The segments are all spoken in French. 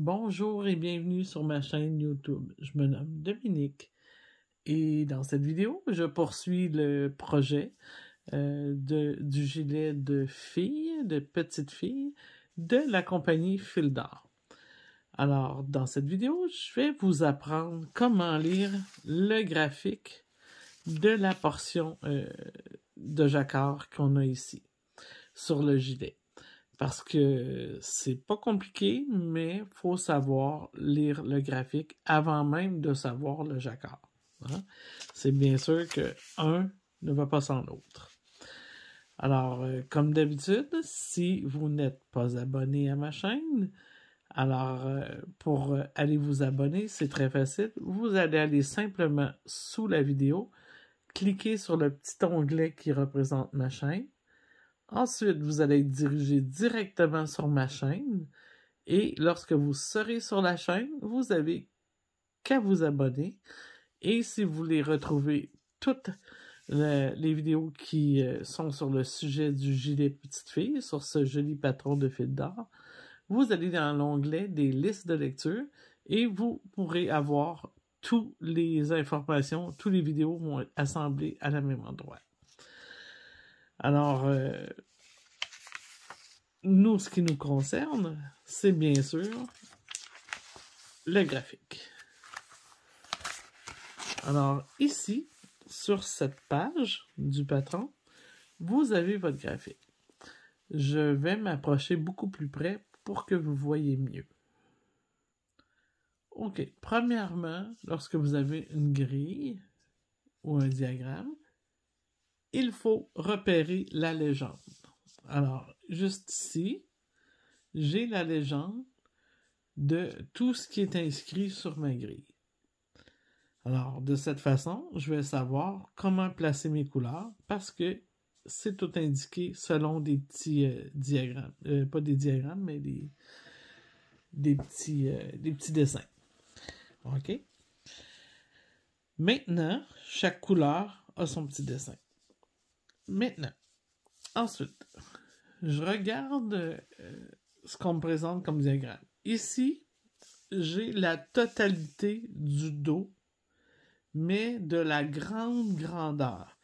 Bonjour et bienvenue sur ma chaîne YouTube. Je me nomme Dominique et dans cette vidéo, je poursuis le projet euh, du gilet de fille, de petite fille, de la compagnie Fildar. Alors, dans cette vidéo, je vais vous apprendre comment lire le graphique de la portion euh, de jacquard qu'on a ici sur le gilet parce que c'est pas compliqué, mais faut savoir lire le graphique avant même de savoir le jacquard. Hein. C'est bien sûr que ne va pas sans l'autre. Alors, euh, comme d'habitude, si vous n'êtes pas abonné à ma chaîne, alors euh, pour euh, aller vous abonner, c'est très facile. Vous allez aller simplement sous la vidéo, cliquer sur le petit onglet qui représente ma chaîne Ensuite, vous allez être dirigé directement sur ma chaîne. Et lorsque vous serez sur la chaîne, vous avez qu'à vous abonner. Et si vous voulez retrouver toutes euh, les vidéos qui euh, sont sur le sujet du gilet petite fille, sur ce joli patron de fil d'or, vous allez dans l'onglet des listes de lecture et vous pourrez avoir toutes les informations, tous les vidéos vont être assemblées à la même endroit. Alors, euh, nous, ce qui nous concerne, c'est bien sûr le graphique. Alors, ici, sur cette page du patron, vous avez votre graphique. Je vais m'approcher beaucoup plus près pour que vous voyez mieux. OK. Premièrement, lorsque vous avez une grille ou un diagramme, il faut repérer la légende. Alors, juste ici, j'ai la légende de tout ce qui est inscrit sur ma grille. Alors, de cette façon, je vais savoir comment placer mes couleurs parce que c'est tout indiqué selon des petits euh, diagrammes, euh, pas des diagrammes, mais des, des, petits, euh, des petits dessins. OK? Maintenant, chaque couleur a son petit dessin. Maintenant, ensuite, je regarde euh, ce qu'on me présente comme diagramme. Ici, j'ai la totalité du dos, mais de la grande grandeur.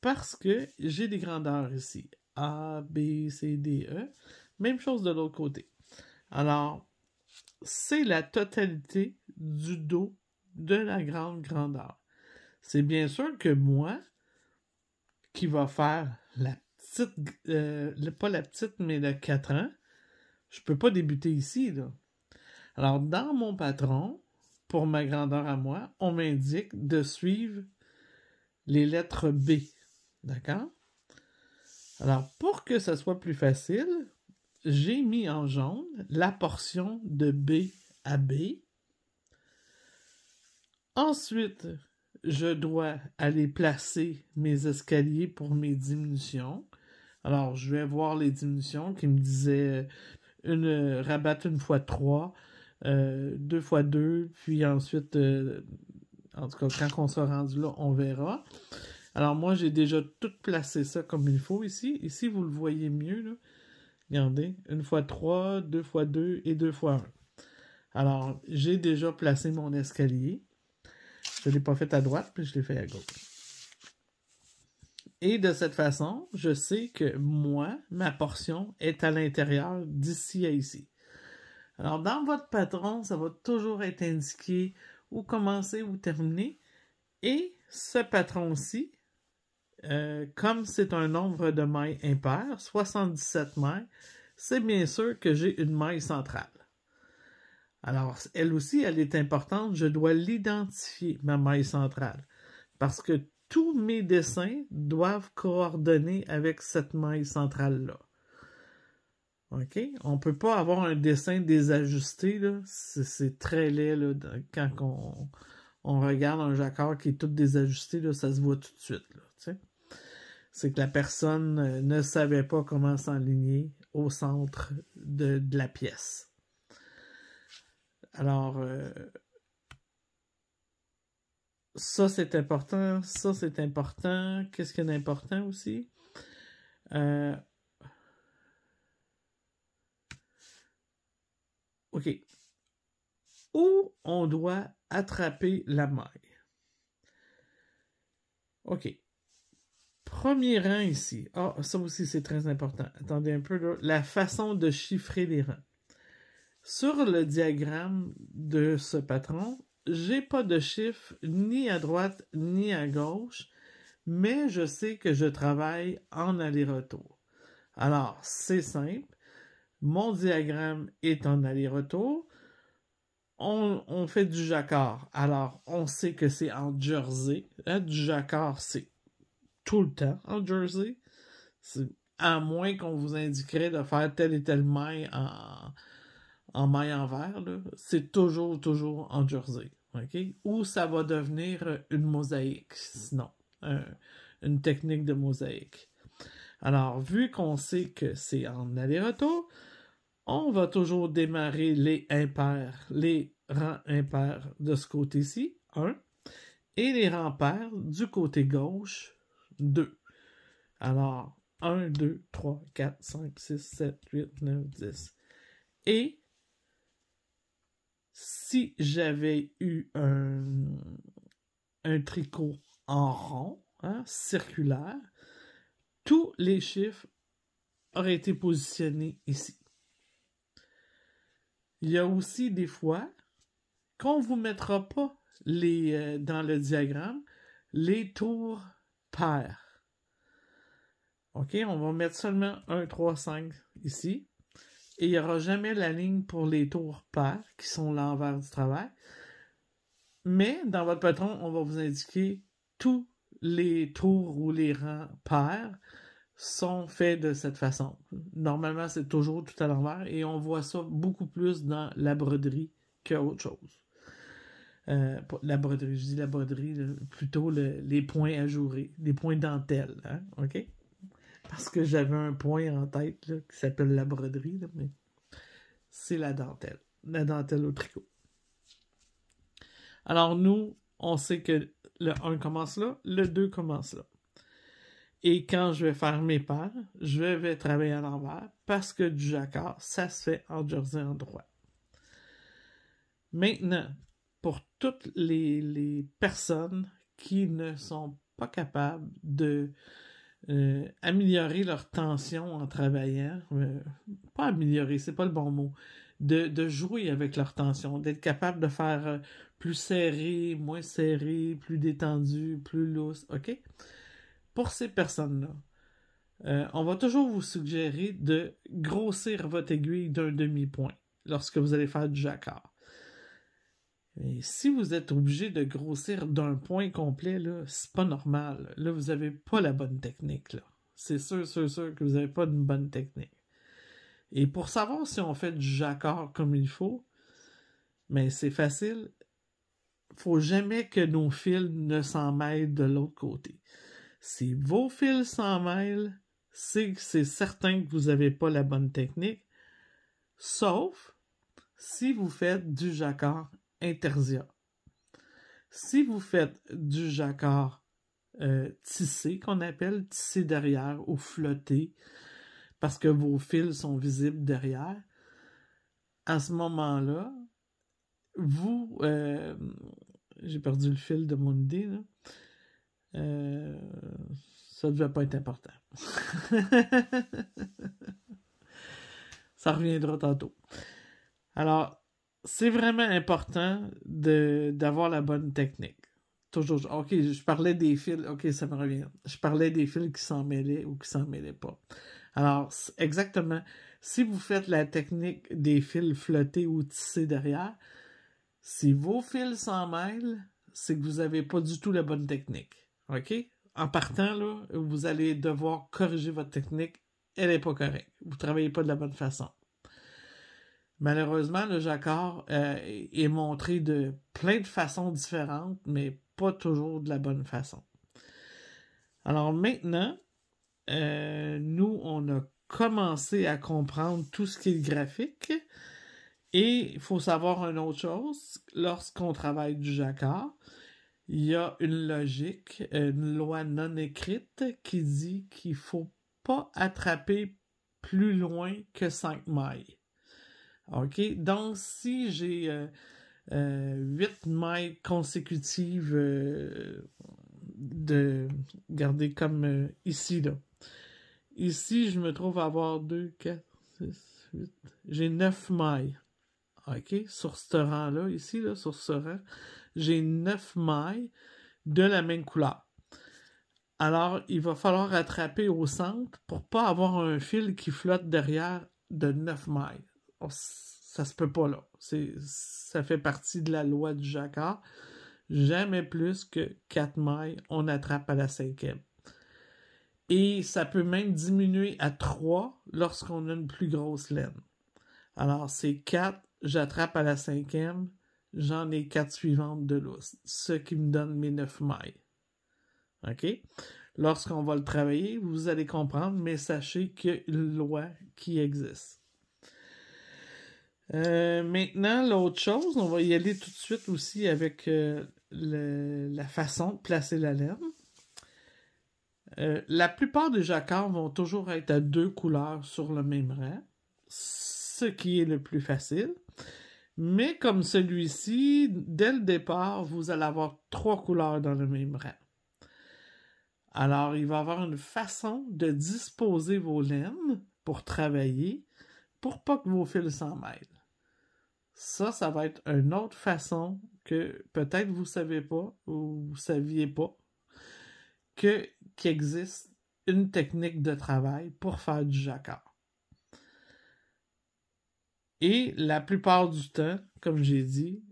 Parce que j'ai des grandeurs ici. A, B, C, D, E. Même chose de l'autre côté. Alors, c'est la totalité du dos de la grande grandeur. C'est bien sûr que moi, qui va faire la petite, euh, pas la petite, mais la 4 ans, je peux pas débuter ici, là. Alors, dans mon patron, pour ma grandeur à moi, on m'indique de suivre les lettres B. D'accord? Alors, pour que ça soit plus facile, j'ai mis en jaune la portion de B à B. Ensuite, je dois aller placer mes escaliers pour mes diminutions. Alors, je vais voir les diminutions qui me disaient euh, une euh, rabatte une fois trois, euh, deux fois deux, puis ensuite, en tout cas, quand on sera rendu là, on verra. Alors, moi, j'ai déjà tout placé ça comme il faut ici. Ici, vous le voyez mieux, Regardez, une fois trois, deux fois deux et deux fois un. Alors, j'ai déjà placé mon escalier. Je ne l'ai pas fait à droite, puis je l'ai fait à gauche. Et de cette façon, je sais que moi, ma portion est à l'intérieur d'ici à ici. Alors, dans votre patron, ça va toujours être indiqué où commencer ou terminer. Et ce patron-ci, euh, comme c'est un nombre de mailles impaires, 77 mailles, c'est bien sûr que j'ai une maille centrale. Alors, elle aussi, elle est importante. Je dois l'identifier, ma maille centrale, parce que tous mes dessins doivent coordonner avec cette maille centrale-là. OK? On ne peut pas avoir un dessin désajusté. C'est très laid quand on, regarde un jacquard qui est tout désajusté. ça se voit tout de suite. C'est que la personne euh, ne savait pas comment s'enligner au centre de la pièce alors, euh, ça c'est important, ça c'est important. Qu'est-ce qui est important aussi? Euh, OK. Où on doit attraper la maille? OK. Premier rang ici. Ah, ça aussi c'est très important. Attendez un peu La façon de chiffrer les rangs. Sur le diagramme de ce patron, j'ai pas de chiffre ni à droite ni à gauche, mais je sais que je travaille en aller-retour. Alors, c'est simple. Mon diagramme est en aller-retour. On, fait du jacquard. Alors, on sait que c'est en Jersey. Hein, du jacquard, c'est tout le temps en Jersey. À moins qu'on vous indiquerait de faire telle et telle maille en, en maille en verre, c'est toujours, toujours en jersey. Ou ça va devenir une mosaïque, sinon, une technique de mosaïque. Alors, vu qu'on sait que c'est en aller-retour, on va toujours démarrer les impairs, les rangs impairs de ce côté-ci, 1, et les rangs pairs du côté gauche, 2. Alors, 1, 2, 3, 4, 5, 6, 7, 8, 9, 10. Et si j'avais eu un, tricot en rond, hein, circulaire, tous les chiffres auraient été positionnés ici. Il y a aussi des fois qu'on ne vous mettra pas les, euh, dans le diagramme les tours paires. OK, on va mettre seulement 1, 3, 5 ici il n'y aura jamais la ligne pour les tours pairs, qui sont l'envers du travail. Mais dans votre patron, on va vous indiquer tous les tours ou les rangs pairs sont faits de cette façon. Normalement, c'est toujours tout à l'envers et on voit ça beaucoup plus dans la broderie autre chose. Euh, la broderie, je dis la broderie, plutôt les points ajourés, les points dentelles. Hein, OK? parce que j'avais un point en tête qui s'appelle la broderie, mais c'est la dentelle, la dentelle au tricot. Alors nous, on sait que le 1 commence là, le 2 commence là. Et quand je vais faire mes paires, je vais travailler à l'envers parce que du jacquard, ça se fait en jersey en droit. Maintenant, pour toutes les personnes qui ne sont pas capables de euh, améliorer leur tension en travaillant. Euh, pas améliorer, c'est pas le bon mot. De, jouer avec leur tension, d'être capable de faire euh, plus serré, moins serré, plus détendu, plus lousse, OK? Pour ces personnes-là, on va toujours vous suggérer de grossir votre aiguille d'un demi-point lorsque vous allez faire du jacquard. Et si vous êtes obligé de grossir d'un point complet, là, c'est pas normal. Là, vous n'avez pas la bonne technique, là. C'est sûr, sûr, sûr que vous n'avez pas une bonne technique. Et pour savoir si on fait du jacquard comme il faut, mais c'est facile. Il Faut jamais que nos fils ne s'en mêlent de l'autre côté. Si vos fils s'en mêlent, c'est c'est certain que vous n'avez pas la bonne technique. Sauf si vous faites du jacquard intersia. Si vous faites du jacquard euh, tissé, qu'on appelle tissé derrière ou flotté, parce que vos fils sont visibles derrière, à ce moment-là, vous, euh, j'ai perdu le fil de mon idée, euh, ça ne devait pas être important. ça reviendra tantôt. Alors, c'est vraiment important d'avoir la bonne technique. Toujours. OK, je parlais des fils. OK, ça me revient. Je parlais des fils qui s'en mêlaient ou qui s'en mêlaient pas. Alors, exactement. Si vous faites la technique des fils flottés ou tissés derrière, si vos fils s'en mêlent, c'est que vous n'avez pas du tout la bonne technique. OK? En partant, là, vous allez devoir corriger votre technique. Elle n'est pas correcte. Vous ne travaillez pas de la bonne façon. Malheureusement, le jacquard euh, est montré de plein de façons différentes, mais pas toujours de la bonne façon. Alors maintenant, euh, nous, on a commencé à comprendre tout ce qui est graphique. Et il faut savoir une autre chose, lorsqu'on travaille du jacquard, il y a une logique, une loi non écrite qui dit qu'il ne faut pas attraper plus loin que 5 mailles. OK? Donc, si j'ai euh, 8 euh, mailles consécutives euh, de garder comme euh, ici, là. Ici, je me trouve à avoir 2, 4, 6, 8. J'ai 9 mailles. OK? Sur ce rang-là, ici, là, sur ce rang, j'ai 9 mailles de la même couleur. Alors, il va falloir attraper au centre pour pas avoir un fil qui flotte derrière de 9 mailles. Oh, ça se peut pas là. ça fait partie de la loi du jacquard. Jamais plus que 4 mailles, on attrape à la cinquième. Et ça peut même diminuer à 3 lorsqu'on a une plus grosse laine. Alors, c'est 4, j'attrape à la cinquième, j'en ai 4 suivantes de lousse, ce qui me donne mes 9 mailles. OK? Lorsqu'on va le travailler, vous allez comprendre, mais sachez qu'il y a une loi qui existe. Euh, maintenant, l'autre chose, on va y aller tout de suite aussi avec euh, la façon de placer la laine. Euh, la plupart des jacquards vont toujours être à deux couleurs sur le même rang, ce qui est le plus facile. Mais comme celui-ci, dès le départ, vous allez avoir trois couleurs dans le même rang. Alors, il va y avoir une façon de disposer vos laines pour travailler pour pas que vos fils s'en mêlent. Ça, ça va être une autre façon que peut-être vous ne savez pas ou vous ne saviez pas que qu'il existe une technique de travail pour faire du jacquard. Et la plupart du temps, comme j'ai dit,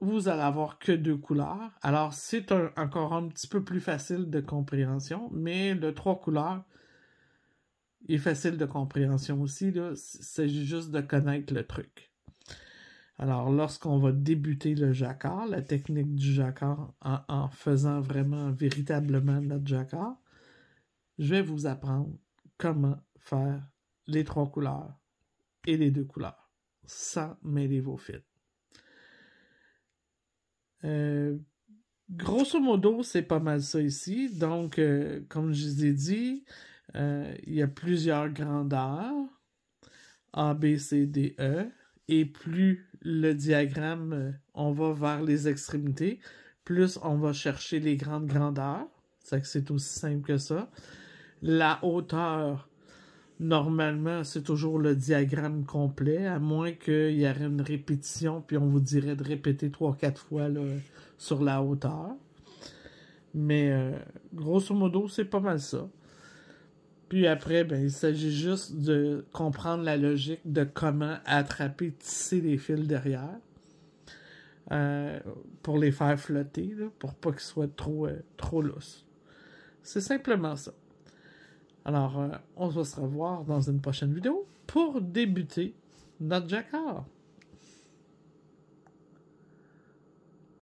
vous allez avoir que deux couleurs. Alors, c'est encore un petit peu plus facile de compréhension, mais le trois couleurs est facile de compréhension aussi. Il s'agit juste de connaître le truc. Alors, lorsqu'on va débuter le jacquard, la technique du jacquard en, faisant vraiment véritablement notre jacquard, je vais vous apprendre comment faire les trois couleurs et les deux couleurs sans mêler vos fils. Euh, grosso modo, c'est pas mal ça ici. Donc, euh, comme je vous ai dit, euh, il y a plusieurs grandeurs. A, B, C, D, E et plus le diagramme, euh, on va vers les extrémités, plus on va chercher les grandes grandeurs. C'est aussi simple que ça. La hauteur, normalement, c'est toujours le diagramme complet, à moins qu'il y ait une répétition, puis on vous dirait de répéter 3 quatre fois là, sur la hauteur. Mais euh, grosso modo, c'est pas mal ça. Puis après, ben, il s'agit juste de comprendre la logique de comment attraper, tisser les fils derrière euh, pour les faire flotter, pour pas qu'ils soient trop, euh, trop lousses. C'est simplement ça. Alors, euh, on va se revoir dans une prochaine vidéo pour débuter notre jacquard.